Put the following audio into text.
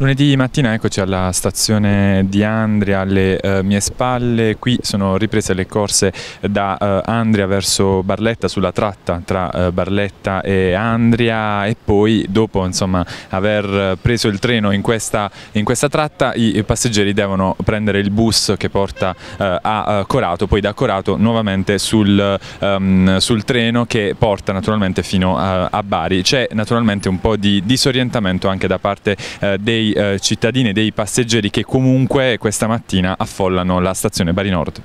Lunedì mattina eccoci alla stazione di Andria alle eh, mie spalle, qui sono riprese le corse da eh, Andria verso Barletta sulla tratta tra eh, Barletta e Andria e poi dopo insomma, aver preso il treno in questa, in questa tratta i, i, passeggeri devono prendere il bus che porta eh, a eh, Corato, poi da Corato nuovamente sul, ehm, sul treno che porta naturalmente fino eh, a Bari. C'è naturalmente un po' di disorientamento anche da parte dei eh, cittadini e dei passeggeri che comunque questa mattina affollano la stazione Bari Nord.